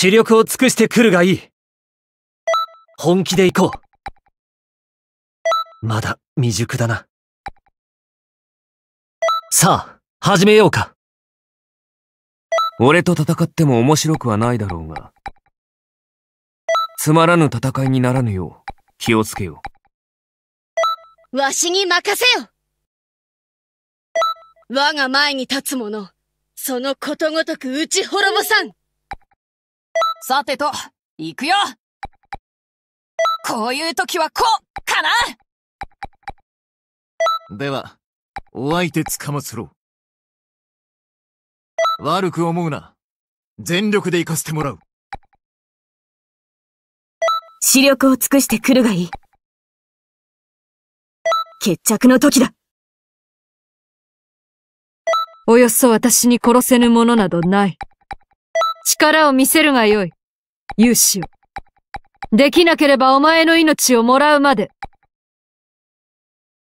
死力を尽くしてくるがいい本気で行こうまだ未熟だなさあ始めようか俺と戦っても面白くはないだろうがつまらぬ戦いにならぬよう気をつけようわしに任せよ我が前に立つ者そのことごとく打ち滅ぼさんさてと、行くよこういう時はこうかなでは、お相手つかまつろう。悪く思うな。全力で行かせてもらう。視力を尽くしてくるがいい。決着の時だ。およそ私に殺せぬものなどない。力を見せるがよい。勇資を。できなければお前の命をもらうまで